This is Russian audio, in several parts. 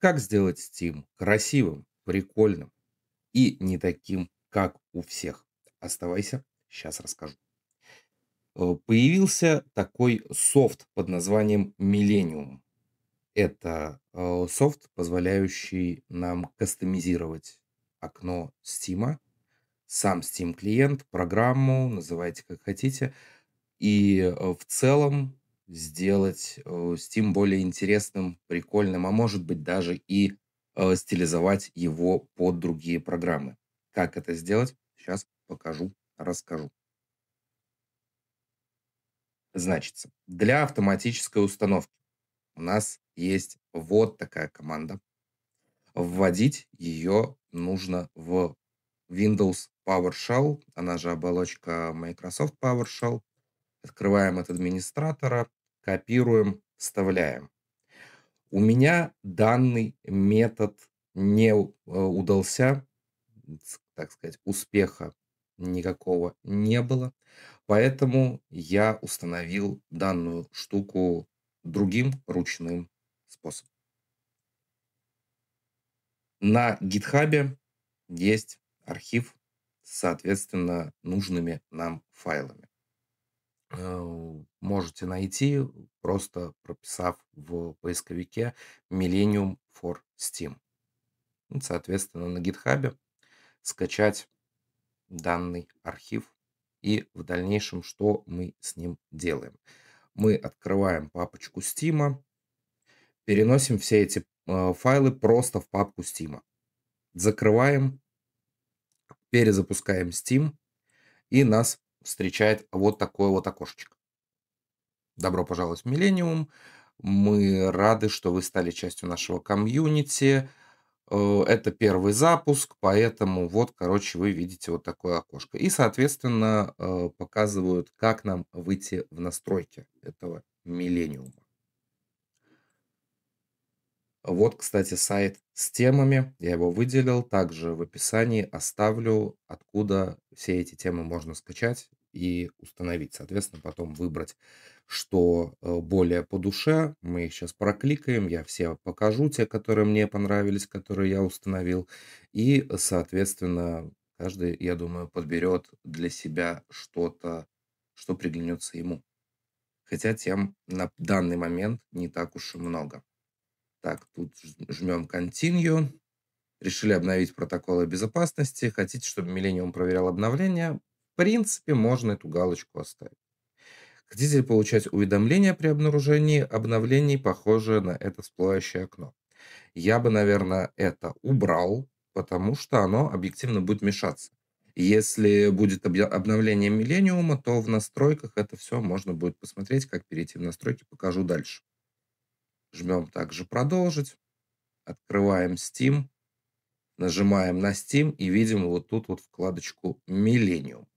Как сделать Steam красивым, прикольным и не таким, как у всех? Оставайся, сейчас расскажу. Э, появился такой софт под названием Millennium. Это э, софт, позволяющий нам кастомизировать окно Steam, сам Steam клиент, программу, называйте как хотите. И э, в целом сделать Steam э, более интересным, прикольным, а может быть даже и э, стилизовать его под другие программы. Как это сделать, сейчас покажу, расскажу. Значит, для автоматической установки у нас есть вот такая команда. Вводить ее нужно в Windows PowerShell, она же оболочка Microsoft PowerShell. Открываем от администратора копируем, вставляем. У меня данный метод не э, удался, так сказать, успеха никакого не было. Поэтому я установил данную штуку другим ручным способом. На гитхабе есть архив с, соответственно, нужными нам файлами. Э, можете найти, просто прописав в поисковике Millennium for Steam. Ну, соответственно, на GitHub скачать данный архив и в дальнейшем, что мы с ним делаем. Мы открываем папочку Steam, переносим все эти э, файлы просто в папку Steam. Закрываем, перезапускаем Steam, и нас встречает вот такое вот окошечко. Добро пожаловать в Миллениум. Мы рады, что вы стали частью нашего комьюнити. Э, это первый запуск, поэтому вот, короче, вы видите вот такое окошко. И, соответственно, э, показывают, как нам выйти в настройки этого миллениума. Вот, кстати, сайт с темами. Я его выделил. Также в описании оставлю, откуда все эти темы можно скачать и установить. Соответственно, потом выбрать, что э, более по душе. Мы их сейчас прокликаем, я все покажу, те, которые мне понравились, которые я установил. И, соответственно, каждый, я думаю, подберет для себя что-то, что приглянется ему. Хотя тем на данный момент не так уж и много. Так, тут жмем Continue. Решили обновить протоколы безопасности. Хотите, чтобы Millennium проверял обновления? принципе, можно эту галочку оставить. Хотите получать уведомления при обнаружении обновлений, похожее на это всплывающее окно? Я бы, наверное, это убрал, потому что оно объективно будет мешаться. Если будет обновление миллениума, то в настройках это все можно будет посмотреть, как перейти в настройки, покажу дальше. Жмем также «Продолжить», открываем Steam, нажимаем на Steam и видим вот тут вот вкладочку «Миллениум»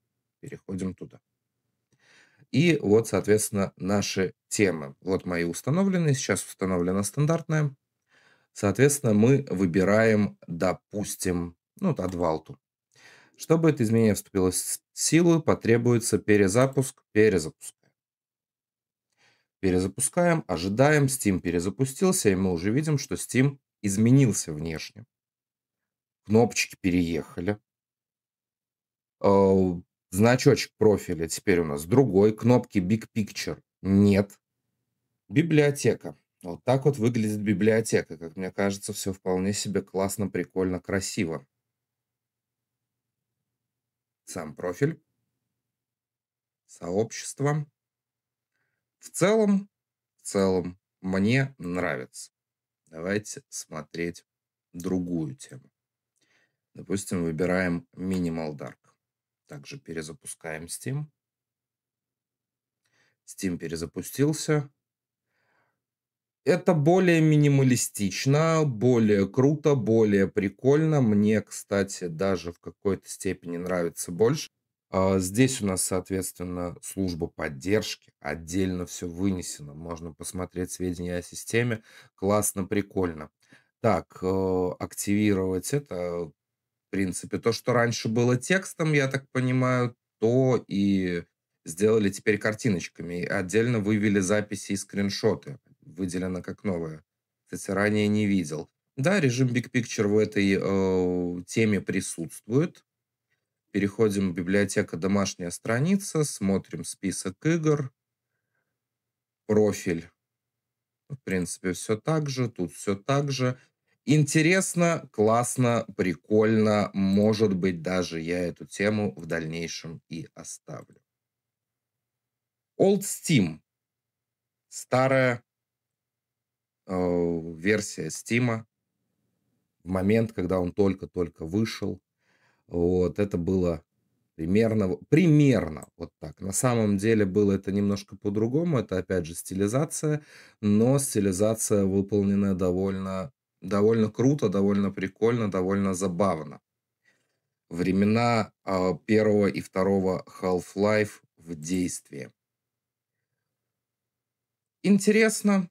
переходим туда. И вот, соответственно, наши темы. Вот мои установленные, сейчас установлена стандартная. Соответственно, мы выбираем, допустим, ну, вот адвалту. Чтобы это изменение вступило в силу, потребуется перезапуск, перезапуск. Перезапускаем, ожидаем, Steam перезапустился, и мы уже видим, что Steam изменился внешне. Кнопочки переехали. Э, Значочек профиля теперь у нас другой. Кнопки Big Picture нет. Библиотека. Вот так вот выглядит библиотека. Как мне кажется, все вполне себе классно, прикольно, красиво. Сам профиль. Сообщество. В целом, в целом, мне нравится. Давайте смотреть другую тему. Допустим, выбираем минимал дар. Также перезапускаем Steam. Steam перезапустился. Это более минималистично, более круто, более прикольно. Мне, кстати, даже в какой-то степени нравится больше. А, здесь у нас, соответственно, служба поддержки. Отдельно все вынесено. Можно посмотреть сведения о системе. Классно, прикольно. Так, э, активировать это принципе. То, что раньше было текстом, я так понимаю, то и сделали теперь картиночками. И отдельно вывели записи и скриншоты. Выделено как новое. Кстати, ранее не видел. Да, режим Big Picture в этой э, теме присутствует. Переходим в библиотека «Домашняя страница», смотрим список игр, профиль. В принципе, все так же, тут все так же. Интересно, классно, прикольно. Может быть, даже я эту тему в дальнейшем и оставлю. Old Steam. Старая э, версия Steam. В момент, когда он только-только вышел. Вот, это было примерно, примерно вот так. На самом деле было это немножко по-другому. Это, опять же, стилизация, но стилизация выполнена довольно довольно круто, довольно прикольно, довольно забавно. Времена э, первого и второго Half-Life в действии. Интересно.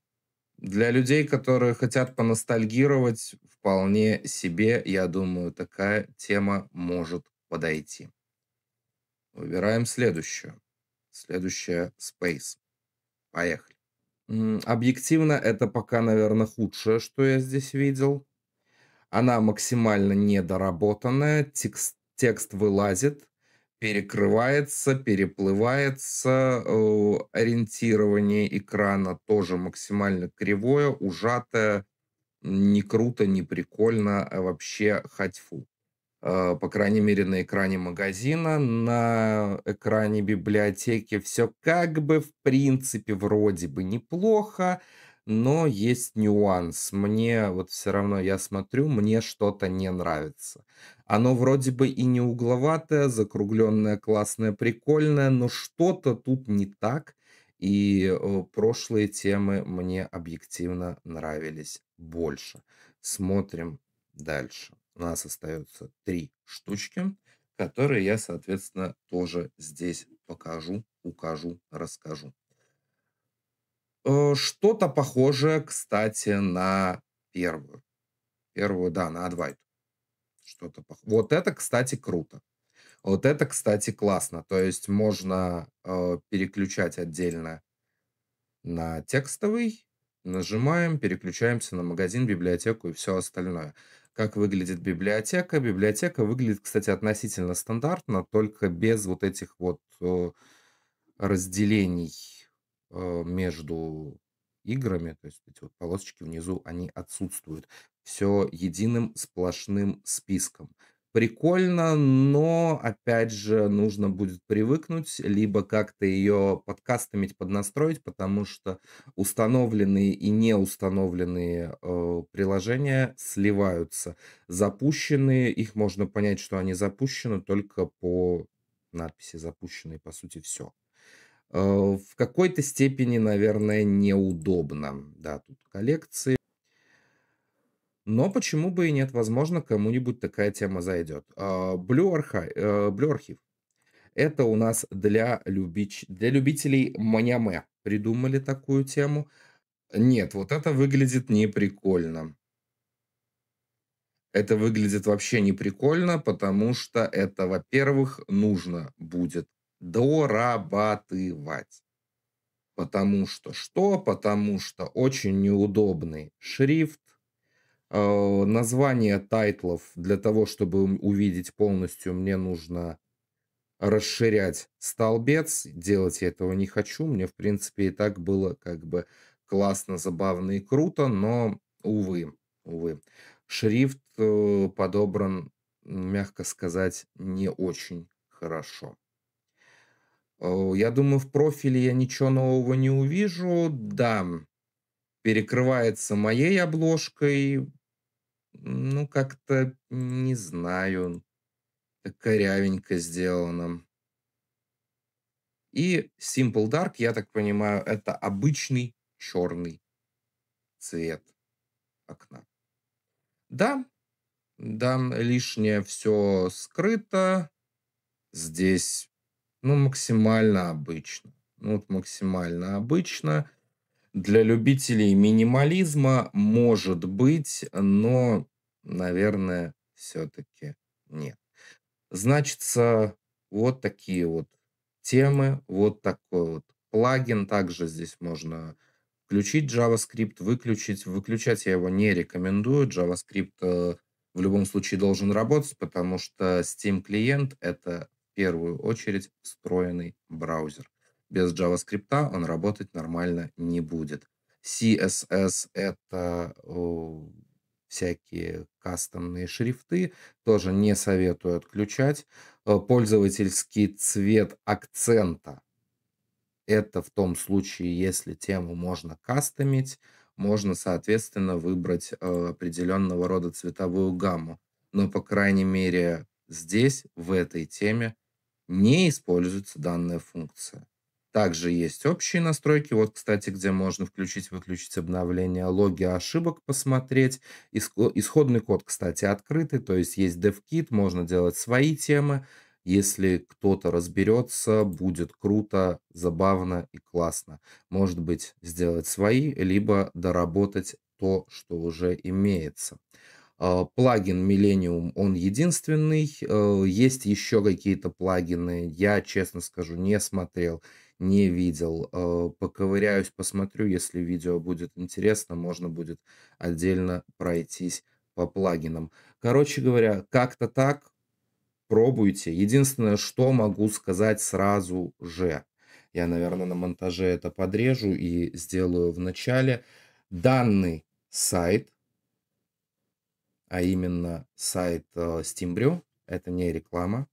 Для людей, которые хотят поностальгировать, вполне себе, я думаю, такая тема может подойти. Выбираем следующую. Следующая Space. Поехали. Объективно, это пока, наверное, худшее, что я здесь видел. Она максимально недоработанная, текст, текст вылазит, перекрывается, переплывается, э, ориентирование экрана тоже максимально кривое, ужатое, не круто, не прикольно, а вообще хатьфу. Э, по крайней мере, на экране магазина, на экране библиотеки все как бы в принципе вроде бы неплохо, но есть нюанс. Мне вот все равно я смотрю, мне что-то не нравится. Оно вроде бы и не угловатое, закругленное, классное, прикольное, но что-то тут не так. И э, прошлые темы мне объективно нравились больше. Смотрим дальше у нас остается три штучки, которые я, соответственно, тоже здесь покажу, укажу, расскажу. Э, что-то похожее, кстати, на первую. Первую, да, на Адвайт. Что-то пох... Вот это, кстати, круто. Вот это, кстати, классно. То есть можно э, переключать отдельно на текстовый, нажимаем, переключаемся на магазин, библиотеку и все остальное как выглядит библиотека. Библиотека выглядит, кстати, относительно стандартно, только без вот этих вот э, разделений э, между играми, то есть эти вот полосочки внизу, они отсутствуют. Все единым сплошным списком прикольно, но, опять же, нужно будет привыкнуть, либо как-то ее подкастомить, поднастроить, потому что установленные и не установленные э, приложения сливаются. Запущенные, их можно понять, что они запущены только по надписи запущенные, по сути, все. Э, в какой-то степени, наверное, неудобно. Да, тут коллекции, но почему бы и нет? Возможно, кому-нибудь такая тема зайдет. А, э, Blue, Archive, Это у нас для, любич... для любителей маняме. Придумали такую тему. Нет, вот это выглядит не прикольно. Это выглядит вообще не прикольно, потому что это, во-первых, нужно будет дорабатывать. Потому что что? Потому что очень неудобный шрифт, Э, название тайтлов для того, чтобы увидеть полностью, мне нужно расширять столбец. Делать я этого не хочу. Мне, в принципе, и так было как бы классно, забавно и круто, но, увы, увы. Шрифт э, подобран, мягко сказать, не очень хорошо. Э, я думаю, в профиле я ничего нового не увижу. Да, перекрывается моей обложкой, ну, как-то, не знаю, корявенько сделано. И Simple Dark, я так понимаю, это обычный черный цвет окна. Да, да, лишнее все скрыто. Здесь, ну, максимально обычно. Ну, вот максимально обычно для любителей минимализма может быть, но, наверное, все-таки нет. Значится, вот такие вот темы, вот такой вот плагин. Также здесь можно включить JavaScript, выключить. Выключать я его не рекомендую. JavaScript э, в любом случае должен работать, потому что Steam клиент — это в первую очередь встроенный браузер. Без JavaScript он работать нормально не будет. CSS — это всякие кастомные шрифты, тоже не советую отключать. Э, пользовательский цвет акцента — это в том случае, если тему можно кастомить, можно, соответственно, выбрать э, определенного рода цветовую гамму. Но, по крайней мере, здесь, в этой теме, не используется данная функция. Также есть общие настройки, вот, кстати, где можно включить-выключить обновление, логи ошибок посмотреть. Исходный код, кстати, открытый, то есть есть DevKit, можно делать свои темы. Если кто-то разберется, будет круто, забавно и классно. Может быть, сделать свои, либо доработать то, что уже имеется. А, плагин Millennium, он единственный. Э, есть еще какие-то плагины, я, честно скажу, не смотрел не видел. Э, поковыряюсь, посмотрю, если видео будет интересно, можно будет отдельно пройтись по плагинам. Короче говоря, как-то так пробуйте. Единственное, что могу сказать сразу же. Я, наверное, на монтаже это подрежу и сделаю в начале. Данный сайт, а именно сайт э, Steambrew, это не реклама,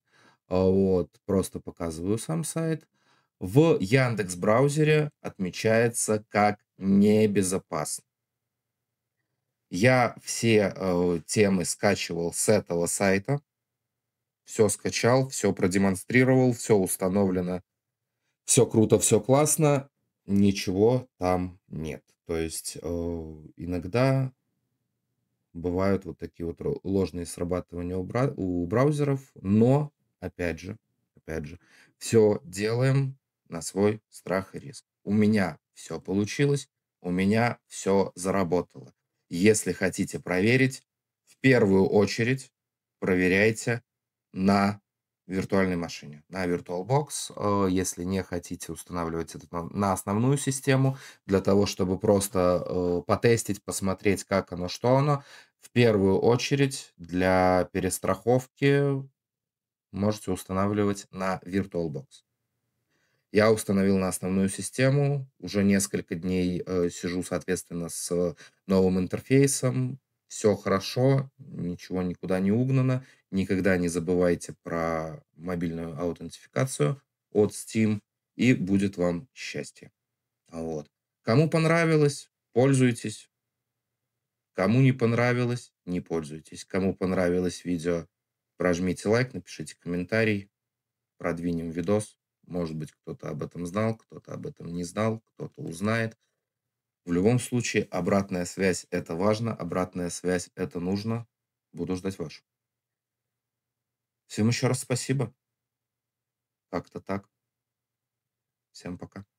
а вот, просто показываю сам сайт – в Яндекс браузере отмечается как небезопасно. Я все э, темы скачивал с этого сайта, все скачал, все продемонстрировал, все установлено, все круто, все классно, ничего там нет. То есть э, иногда бывают вот такие вот ложные срабатывания у, бра- у браузеров, но опять же, опять же, все делаем, на свой страх и риск. У меня все получилось, у меня все заработало. Если хотите проверить, в первую очередь проверяйте на виртуальной машине, на VirtualBox. Э, если не хотите устанавливать это на основную систему, для того, чтобы просто э, потестить, посмотреть, как оно, что оно, в первую очередь для перестраховки можете устанавливать на VirtualBox. Я установил на основную систему, уже несколько дней э, сижу, соответственно, с новым интерфейсом, все хорошо, ничего никуда не угнано. Никогда не забывайте про мобильную аутентификацию от Steam, и будет вам счастье. Вот. Кому понравилось, пользуйтесь. Кому не понравилось, не пользуйтесь. Кому понравилось видео, прожмите лайк, напишите комментарий, продвинем видос. Может быть, кто-то об этом знал, кто-то об этом не знал, кто-то узнает. В любом случае, обратная связь – это важно, обратная связь – это нужно. Буду ждать вашу. Всем еще раз спасибо. Как-то так. Всем пока.